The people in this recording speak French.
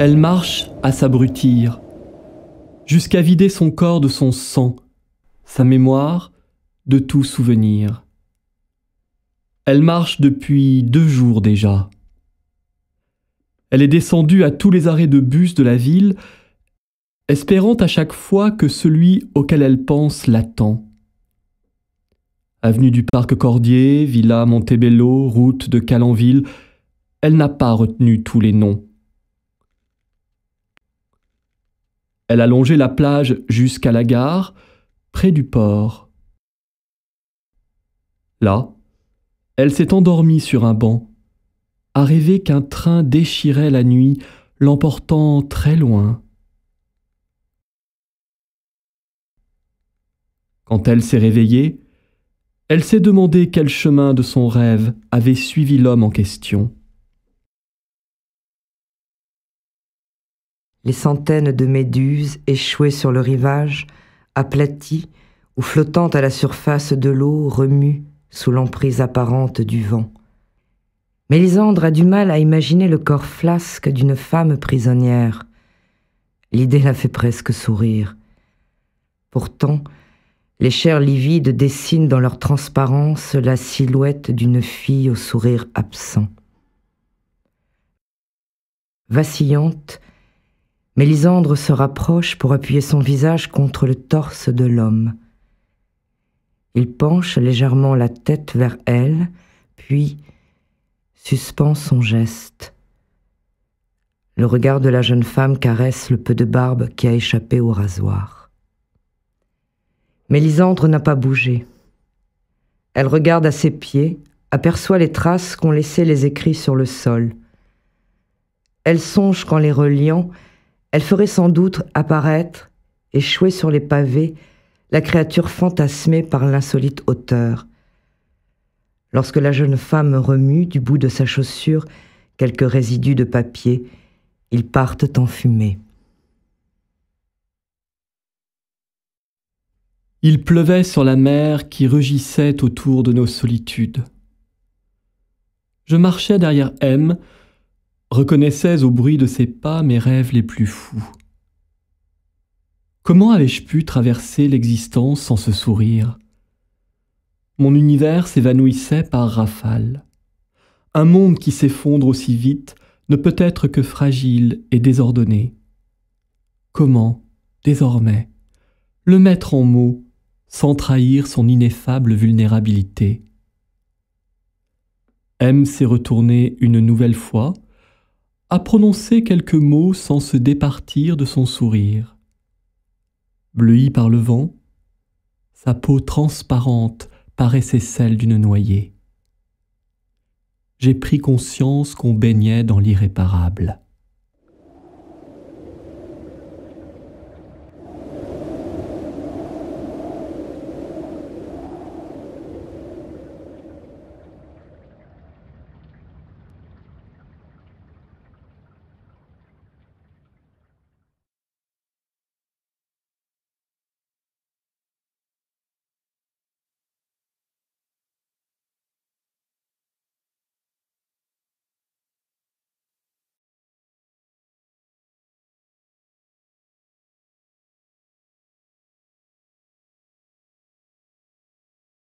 Elle marche à s'abrutir, jusqu'à vider son corps de son sang, sa mémoire de tout souvenir. Elle marche depuis deux jours déjà. Elle est descendue à tous les arrêts de bus de la ville, espérant à chaque fois que celui auquel elle pense l'attend. Avenue du Parc Cordier, Villa Montebello, route de Calanville, elle n'a pas retenu tous les noms. Elle a longé la plage jusqu'à la gare, près du port. Là, elle s'est endormie sur un banc, à rêver qu'un train déchirait la nuit, l'emportant très loin. Quand elle s'est réveillée, elle s'est demandé quel chemin de son rêve avait suivi l'homme en question. les centaines de méduses échouées sur le rivage, aplaties ou flottant à la surface de l'eau, remue sous l'emprise apparente du vent. Mélisandre a du mal à imaginer le corps flasque d'une femme prisonnière. L'idée la fait presque sourire. Pourtant, les chairs livides dessinent dans leur transparence la silhouette d'une fille au sourire absent. Vacillante, Mélisandre se rapproche pour appuyer son visage contre le torse de l'homme. Il penche légèrement la tête vers elle, puis suspend son geste. Le regard de la jeune femme caresse le peu de barbe qui a échappé au rasoir. Mélisandre n'a pas bougé. Elle regarde à ses pieds, aperçoit les traces qu'ont laissées les écrits sur le sol. Elle songe qu'en les reliant, elle ferait sans doute apparaître, échouer sur les pavés, la créature fantasmée par l'insolite hauteur. Lorsque la jeune femme remue du bout de sa chaussure quelques résidus de papier, ils partent en fumée. Il pleuvait sur la mer qui rugissait autour de nos solitudes. Je marchais derrière M reconnaissais au bruit de ses pas mes rêves les plus fous. Comment avais-je pu traverser l'existence sans ce sourire Mon univers s'évanouissait par rafales. Un monde qui s'effondre aussi vite ne peut être que fragile et désordonné. Comment, désormais, le mettre en mots sans trahir son ineffable vulnérabilité M s'est retourné une nouvelle fois a prononcé quelques mots sans se départir de son sourire. Bleuie par le vent, sa peau transparente paraissait celle d'une noyée. J'ai pris conscience qu'on baignait dans l'irréparable.